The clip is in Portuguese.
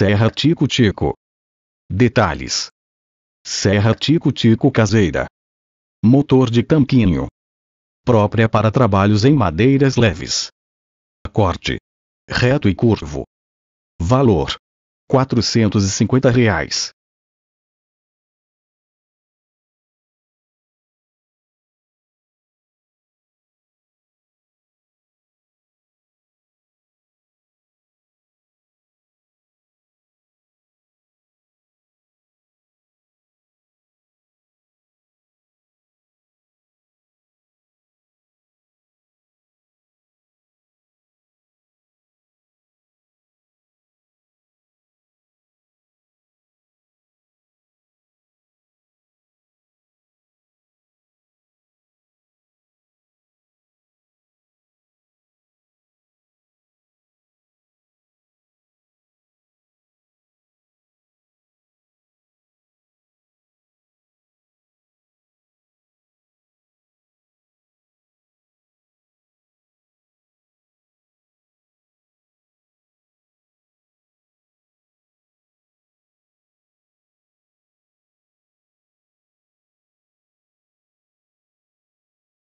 Serra Tico Tico. Detalhes: Serra Tico Tico caseira. Motor de tanquinho. Própria para trabalhos em madeiras leves. Corte: reto e curvo. Valor: R$ 450. Reais.